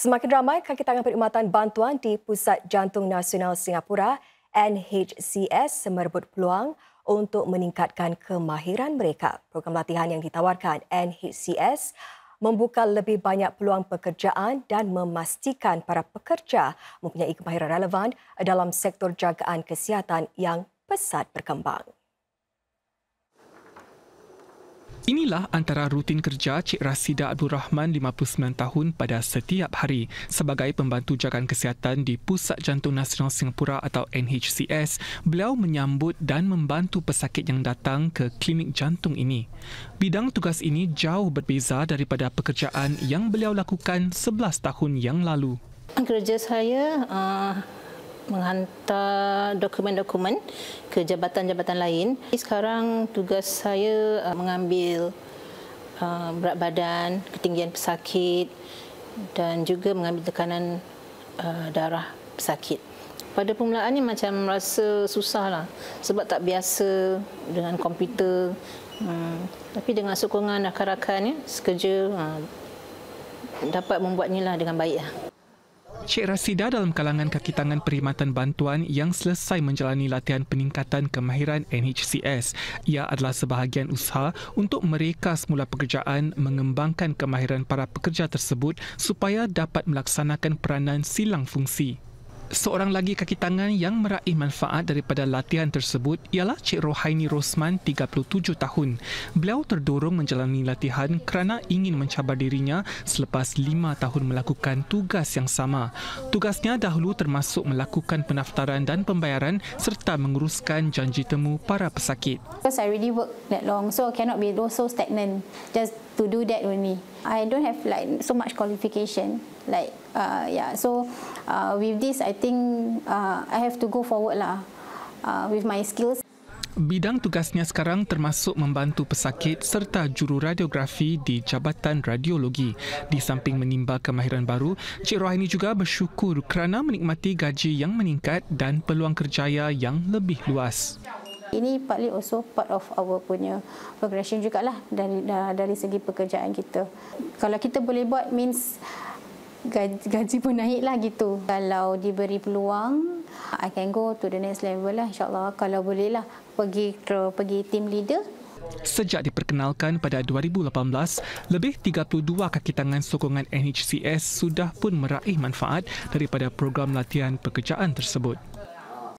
Semakin ramai kaki tangan perkhidmatan bantuan di Pusat Jantung Nasional Singapura NHCS semerbut peluang untuk meningkatkan kemahiran mereka. Program latihan yang ditawarkan NHCS membuka lebih banyak peluang pekerjaan dan memastikan para pekerja mempunyai kemahiran relevan dalam sektor jagaan kesihatan yang pesat berkembang. Inilah antara rutin kerja Cik Rasida Abdul Rahman 59 tahun pada setiap hari sebagai pembantu jagaan kesihatan di Pusat Jantung Nasional Singapura atau NHCS. Beliau menyambut dan membantu pesakit yang datang ke klinik jantung ini. Bidang tugas ini jauh berbeza daripada pekerjaan yang beliau lakukan 11 tahun yang lalu. Kerja saya uh, menghantar dokumen-dokumen ke jabatan-jabatan lain. Sekarang tugas saya uh, mengambil uh, berat badan, ketinggian pesakit dan juga mengambil tekanan uh, darah pesakit. Pada permulaannya macam rasa susah lah sebab tak biasa dengan komputer. Hmm. Tapi dengan sokongan rakan-rakan ya, sekerja dapat membuatnya lah dengan baik. Lah. Cik Rasida dalam kalangan kaki tangan perkhidmatan bantuan yang selesai menjalani latihan peningkatan kemahiran NHCS. Ia adalah sebahagian usaha untuk mereka semula pekerjaan mengembangkan kemahiran para pekerja tersebut supaya dapat melaksanakan peranan silang fungsi. Seorang lagi kaki tangan yang meraih manfaat daripada latihan tersebut ialah Cik Rohaini Rosman, 37 tahun. Beliau terdorong menjalani latihan kerana ingin mencabar dirinya selepas 5 tahun melakukan tugas yang sama. Tugasnya dahulu termasuk melakukan pendaftaran dan pembayaran serta menguruskan janji temu para pesakit. Because I really work that long, so cannot be so stagnant. Just to do that only. I don't have like so much qualification. Like uh, yeah, so uh, with this, I think uh, I have to go forward lah uh, with my skills. Bidang tugasnya sekarang termasuk membantu pesakit serta juru radiografi di Jabatan Radiologi. Di samping menimba kemahiran baru, Cik Rohaini juga bersyukur kerana menikmati gaji yang meningkat dan peluang kerjaya yang lebih luas. Ini partly also part of our punya progression juga lah dari dari segi pekerjaan kita. Kalau kita boleh buat means gaji, gaji pun naik lah gitu. Kalau diberi peluang, I can go to the next level lah insyaAllah. Kalau boleh lah pergi, pergi team leader. Sejak diperkenalkan pada 2018, lebih 32 kaki tangan sokongan NHCS sudah pun meraih manfaat daripada program latihan pekerjaan tersebut.